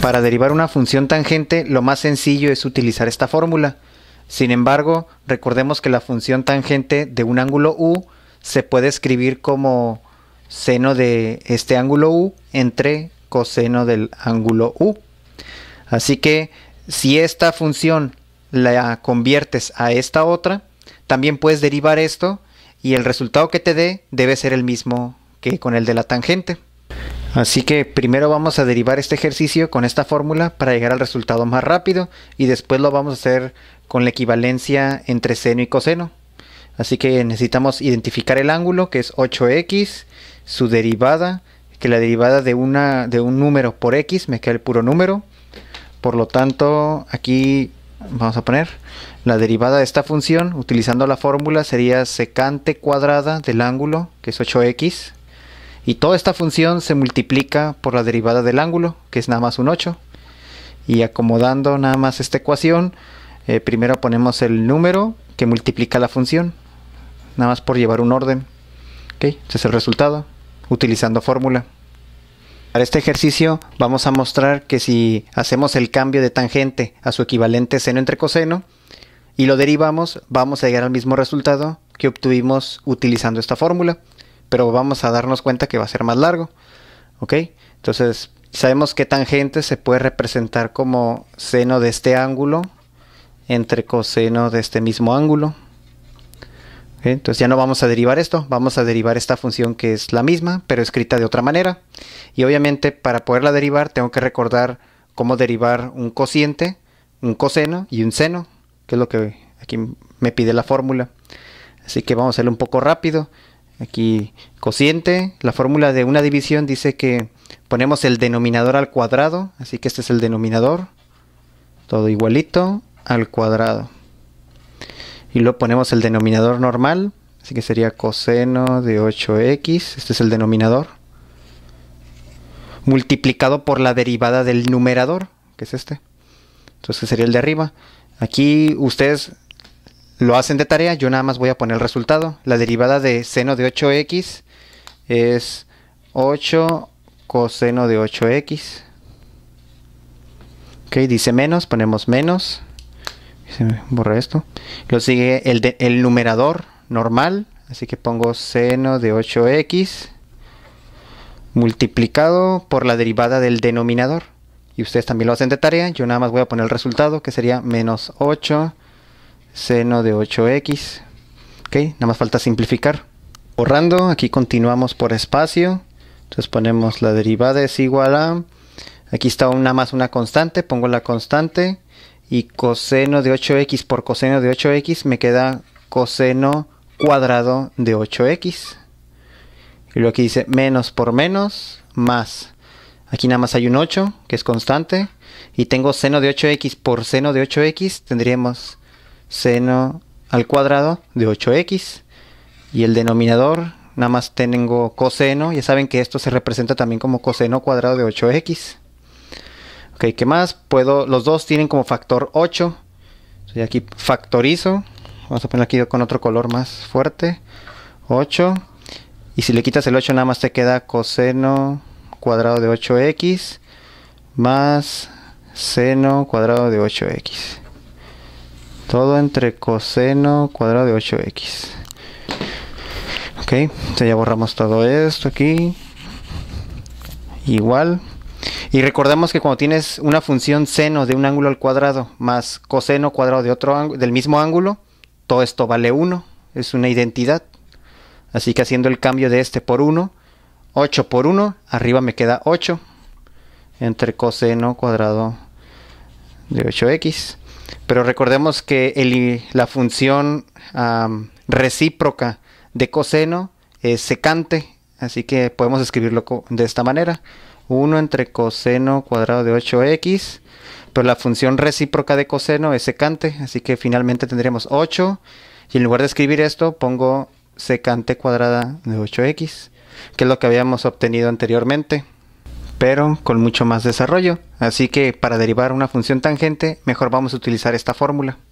Para derivar una función tangente, lo más sencillo es utilizar esta fórmula. Sin embargo, recordemos que la función tangente de un ángulo u se puede escribir como seno de este ángulo u entre coseno del ángulo u. Así que si esta función la conviertes a esta otra, también puedes derivar esto y el resultado que te dé debe ser el mismo que con el de la tangente. Así que primero vamos a derivar este ejercicio con esta fórmula para llegar al resultado más rápido y después lo vamos a hacer con la equivalencia entre seno y coseno. Así que necesitamos identificar el ángulo que es 8x, su derivada, que la derivada de, una, de un número por x me queda el puro número. Por lo tanto, aquí vamos a poner, la derivada de esta función utilizando la fórmula sería secante cuadrada del ángulo, que es 8x, y toda esta función se multiplica por la derivada del ángulo, que es nada más un 8. Y acomodando nada más esta ecuación, eh, primero ponemos el número que multiplica la función, nada más por llevar un orden. ¿Okay? Este es el resultado, utilizando fórmula. Para este ejercicio vamos a mostrar que si hacemos el cambio de tangente a su equivalente seno entre coseno y lo derivamos, vamos a llegar al mismo resultado que obtuvimos utilizando esta fórmula, pero vamos a darnos cuenta que va a ser más largo. ¿Ok? Entonces, sabemos que tangente se puede representar como seno de este ángulo entre coseno de este mismo ángulo. Entonces ya no vamos a derivar esto, vamos a derivar esta función que es la misma, pero escrita de otra manera. Y obviamente para poderla derivar tengo que recordar cómo derivar un cociente, un coseno y un seno, que es lo que aquí me pide la fórmula. Así que vamos a hacerlo un poco rápido. Aquí cociente, la fórmula de una división dice que ponemos el denominador al cuadrado, así que este es el denominador, todo igualito al cuadrado y luego ponemos el denominador normal, así que sería coseno de 8x, este es el denominador, multiplicado por la derivada del numerador, que es este. Entonces sería el de arriba. Aquí ustedes lo hacen de tarea, yo nada más voy a poner el resultado. La derivada de seno de 8x es 8 coseno de 8x. Ok, dice menos, ponemos menos se me borra esto. Lo sigue el, de, el numerador normal, así que pongo seno de 8x multiplicado por la derivada del denominador. Y ustedes también lo hacen de tarea, yo nada más voy a poner el resultado que sería menos 8 seno de 8x. Ok, nada más falta simplificar. Borrando, aquí continuamos por espacio. Entonces ponemos la derivada es igual a... Aquí está una más una constante, pongo la constante y coseno de 8x por coseno de 8x me queda coseno cuadrado de 8x. Y luego aquí dice menos por menos más. Aquí nada más hay un 8 que es constante. Y tengo seno de 8x por seno de 8x. Tendríamos seno al cuadrado de 8x. Y el denominador nada más tengo coseno. Ya saben que esto se representa también como coseno cuadrado de 8x. Ok, ¿qué más? Puedo, los dos tienen como factor 8. Entonces aquí factorizo. Vamos a poner aquí con otro color más fuerte. 8. Y si le quitas el 8 nada más te queda coseno cuadrado de 8x más seno cuadrado de 8x. Todo entre coseno cuadrado de 8x. Ok, entonces ya borramos todo esto aquí. Igual. Y recordemos que cuando tienes una función seno de un ángulo al cuadrado más coseno cuadrado de otro del mismo ángulo, todo esto vale 1, es una identidad. Así que haciendo el cambio de este por 1, 8 por 1, arriba me queda 8 entre coseno cuadrado de 8x. Pero recordemos que la función recíproca de coseno es secante, así que podemos escribirlo de esta manera. 1 entre coseno cuadrado de 8x, pero la función recíproca de coseno es secante, así que finalmente tendríamos 8, y en lugar de escribir esto pongo secante cuadrada de 8x, que es lo que habíamos obtenido anteriormente, pero con mucho más desarrollo. Así que para derivar una función tangente, mejor vamos a utilizar esta fórmula.